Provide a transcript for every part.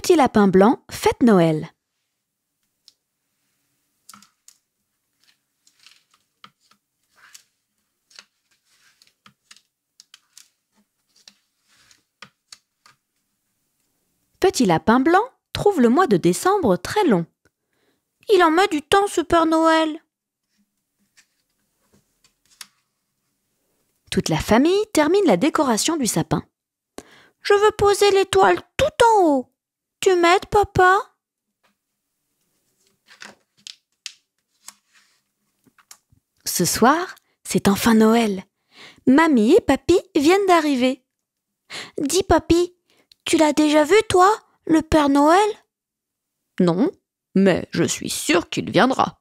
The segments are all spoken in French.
petit lapin blanc, fête Noël. Petit lapin blanc trouve le mois de décembre très long. Il en met du temps, ce Père Noël. Toute la famille termine la décoration du sapin. Je veux poser l'étoile tout en haut tu papa Ce soir, c'est enfin Noël. Mamie et papy viennent d'arriver. Dis, papy, tu l'as déjà vu, toi, le Père Noël Non, mais je suis sûre qu'il viendra.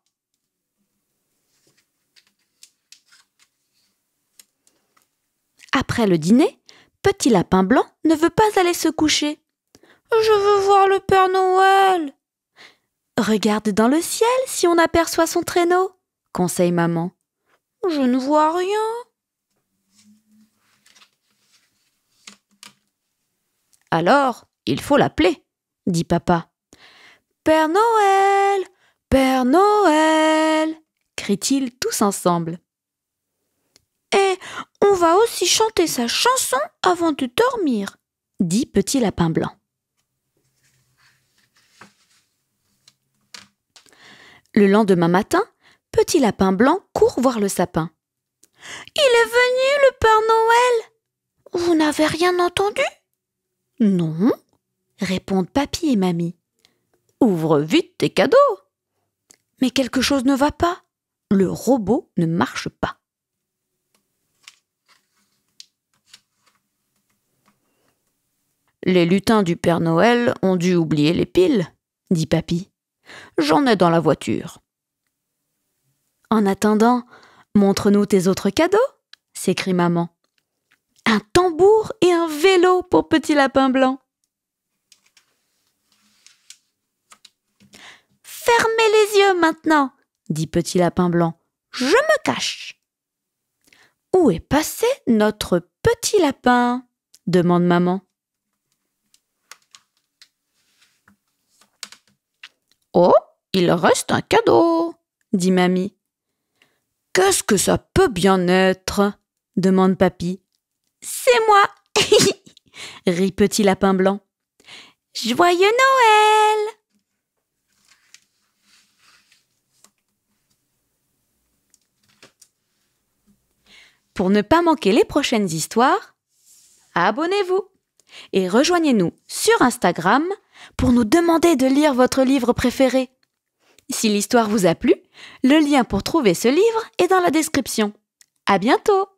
Après le dîner, Petit Lapin Blanc ne veut pas aller se coucher. Je veux voir le Père Noël. Regarde dans le ciel si on aperçoit son traîneau, conseille maman. Je ne vois rien. Alors, il faut l'appeler, dit papa. Père Noël. Père Noël. crient-ils tous ensemble. Et on va aussi chanter sa chanson avant de dormir, dit Petit Lapin Blanc. Le lendemain matin, Petit Lapin Blanc court voir le sapin. Il est venu, le Père Noël Vous n'avez rien entendu Non, répondent papy et mamie. Ouvre vite tes cadeaux Mais quelque chose ne va pas. Le robot ne marche pas. Les lutins du Père Noël ont dû oublier les piles, dit papy. J'en ai dans la voiture. En attendant, montre-nous tes autres cadeaux, s'écrie maman. Un tambour et un vélo pour petit lapin blanc. Fermez les yeux maintenant, dit petit lapin blanc. Je me cache. Où est passé notre petit lapin demande maman. Oh, il reste un cadeau, dit mamie. Qu'est-ce que ça peut bien être demande papy. C'est moi rit petit lapin blanc. Joyeux Noël Pour ne pas manquer les prochaines histoires, abonnez-vous et rejoignez-nous sur Instagram pour nous demander de lire votre livre préféré. Si l'histoire vous a plu, le lien pour trouver ce livre est dans la description. À bientôt!